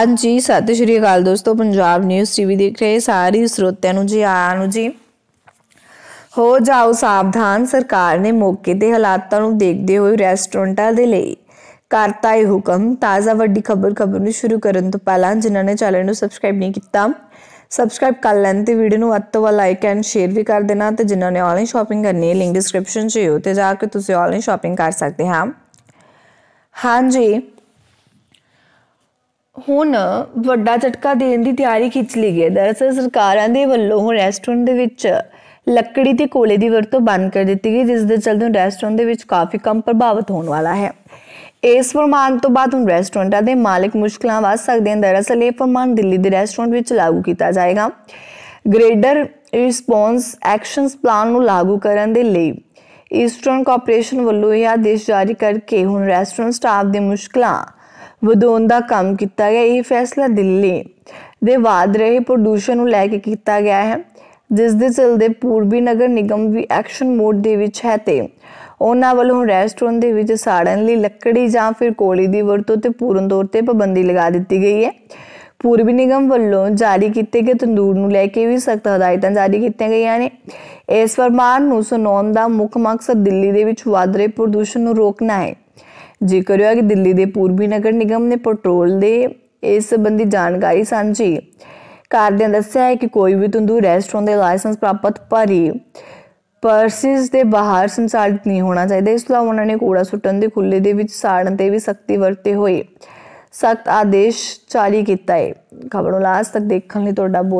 ਹਾਂਜੀ ਸਤਿ ਸ਼੍ਰੀ ਅਕਾਲ ਦੋਸਤੋ ਪੰਜਾਬ ਨਿਊਜ਼ ਟੀਵੀ ਦੇਖ ਰਹੇ ਸਾਰੇ ਸਰੋਤਿਆਂ ਨੂੰ ਜੀ ਆਇਆਂ ਨੂੰ ਜੀ ਹੋ ਜਾਓ ਸਾਵਧਾਨ ਸਰਕਾਰ ਨੇ ਮੌਕੇ ਦੇ ਹਾਲਾਤਾਂ ਨੂੰ ਦੇਖਦੇ ਹੋਏ ਰੈਸਟੋਰੈਂਟਾਂ ਦੇ ਲਈ ਕਰਤਾ ਇਹ ਹੁਕਮ ਤਾਜ਼ਾ ਵੱਡੀ ਖਬਰ ਖਬਰ ਨੂੰ ਸ਼ੁਰੂ ਕਰਨ ਤੋਂ ਪਹਿਲਾਂ ਜਿਨ੍ਹਾਂ ਨੇ ਚੈਨਲ ਨੂੰ ਸਬਸਕ੍ਰਾਈਬ ਨਹੀਂ ਕੀਤਾ ਸਬਸਕ੍ਰਾਈਬ ਕਰ ਲੈਣ ਤੇ ਵੀਡੀਓ ਨੂੰ ਅੱਤ ਵਾਲਾ ਲਾਈਕ ਐਂਡ ਸ਼ੇਅਰ ਵੀ ਕਰ ਦੇਣਾ ਤੇ ਜਿਨ੍ਹਾਂ ਨੇ ਆਨਲਾਈਨ ਸ਼ਾਪਿੰਗ ਕਰਨੀ ਹੈ ਲਿੰਕ ਡਿਸਕ੍ਰਿਪਸ਼ਨ 'ਚ ਹੈ ਉੱਤੇ ਜਾ ਕੇ ਤੁਸੀਂ ਆਨਲਾਈਨ ਸ਼ਾਪਿੰਗ ਕਰ ਸਕਦੇ ਹਾਂ ਹਾਂਜੀ ਹੁਣ ਵੱਡਾ ਝਟਕਾ ਦੇਣ ਦੀ ਤਿਆਰੀ ਖਿੱਚ ਲਈ ਗਈ ਹੈ ਦਰਅਸਲ ਸਰਕਾਰਾਂ ਦੇ ਵੱਲੋਂ ਹੁਣ ਰੈਸਟੋਰੈਂਟ ਦੇ ਵਿੱਚ ਲੱਕੜੀ ਤੇ ਕੋਲੇ ਦੀ ਵਰਤੋਂ ਬੰਦ ਕਰ ਦਿੱਤੀ ਗਈ ਜਿਸ ਦੇ ਚਲਦੇ ਰੈਸਟੋਰੈਂਟ ਦੇ ਵਿੱਚ ਕਾਫੀ ਕੰਮ ਪ੍ਰਭਾਵਿਤ ਹੋਣ ਵਾਲਾ ਹੈ ਇਸ ਫਰਮਾਨ ਤੋਂ ਬਾਅਦ ਹੁਣ ਰੈਸਟੋਰੈਂਟਾਂ ਦੇ ਮਾਲਕ ਮੁਸ਼ਕਲਾਂ ਵਾਸ ਸਕਦੇ ਹਨ ਦਰਅਸਲ ਇਹ ਫਰਮਾਨ ਦਿੱਲੀ ਦੇ ਰੈਸਟੋਰੈਂਟ ਵਿੱਚ ਲਾਗੂ ਕੀਤਾ ਜਾਏਗਾ ਗ੍ਰੇਡਰ ਰਿਸਪੌਂਸ ਐਕਸ਼ਨਸ ਪਲਾਨ ਨੂੰ ਲਾਗੂ ਕਰਨ ਦੇ ਲਈ ਈਸਟਰਨ ਕਾਰਪੋਰੇਸ਼ਨ ਵੱਲੋਂ ਇਹ ਆਦੇਸ਼ ਜਾਰੀ ਕਰਕੇ ਹੁਣ ਰੈਸਟੋਰੈਂਟ ਸਟਾਫ ਦੇ ਮੁਸ਼ਕਲਾਂ ਵਧਾਉਣ ਦਾ ਕੰਮ ਕੀਤਾ ਗਿਆ ਇਹ ਫੈਸਲਾ ਦਿੱਲੀ ਦੇ ਵਾਦ ਰਹੇ ਪ੍ਰਦੂਸ਼ਣ ਨੂੰ ਲੈ ਕੇ ਕੀਤਾ ਗਿਆ ਹੈ ਜਿਸ ਦੇ ਚਲਦੇ ਪੂਰਬੀ ਨਗਰ ਨਿਗਮ ਵੀ ਐਕਸ਼ਨ ਮੋਡ ਦੇ ਵਿੱਚ ਹੈ ਤੇ ਉਹਨਾਂ ਵੱਲੋਂ ਰੈਸਟੋਰੈਂਟ ਦੇ ਵਿੱਚ ਸਾੜਨ ਲਈ ਲੱਕੜੀ ਜਾਂ ਫਿਰ ਕੋਲੀ ਦੀ ਵਰਤੋਂ ਤੇ ਪੂਰਨ ਤੌਰ ਤੇ ਪਾਬੰਦੀ ਲਗਾ ਦਿੱਤੀ ਗਈ ਹੈ ਪੂਰਬੀ ਨਿਗਮ ਵੱਲੋਂ ਜਾਰੀ ਕੀਤੇ ਗਏ ਤੰਦੂਰ ਨੂੰ ਲੈ ਕੇ ਵੀ ਸਖਤ ਹਦਾਇਤਾਂ ਜਾਰੀ ਕੀਤੀਆਂ ਗਈਆਂ ਨੇ ਇਸ ਫਰਮਾਨ ਨੂੰ ਸੁਣਾਉਣ ਦਾ ਮੁੱਖ ਮਕਸਦ ਦਿੱਲੀ ਦੇ ਵਿੱਚ ਵਾਧਰੇ ਪ੍ਰਦੂਸ਼ਣ ਨੂੰ ਰੋਕਣਾ ਹੈ ਜ਼ਿਕਰ ਹੋਇਆ ਕਿ ਦਿੱਲੀ ਦੇ ਪੂਰਬੀ ਨਗਰ ਨਿਗਮ ਨੇ ਪੈਟਰੋਲ ਦੇ ਇਸ ਸੰਬੰਧੀ ਜਾਣਕਾਰੀ ਸਾਂਝੀ ਦਿਆਂ ਦੱਸਿਆ ਹੈ ਕਿ ਕੋਈ ਵੀ ਤੰਦੂ ਰੈਸਟੋਰੈਂਟ ਦੇ ਲਾਇਸੈਂਸ ਪ੍ਰਾਪਤ ਭਰੀ ਪਰਸਿਸ ਦੇ ਬਾਹਰ ਸੰਚਾਲਿਤ ਨਹੀਂ ਹੋਣਾ ਚਾਹੀਦਾ ਇਸ ਲਈ ਉਹਨਾਂ ਨੇ ਕੂੜਾ ਸੁੱਟਣ ਦੇ ਖੁੱਲੇ ਦੇ ਵਿੱਚ ਸਾੜਨ ਤੇ ਵੀ ਸਖਤੀ ਵਰਤੇ ਹੋਏ ਸਖਤ ਆਦੇਸ਼ ਜਾਰੀ ਕੀਤਾ ਹੈ ਖਬਰ ਨੂੰ ਲਾਸਟ ਤੱਕ ਦੇਖਣ ਲਈ ਤੁਹਾਡਾ ਬਹੁਤ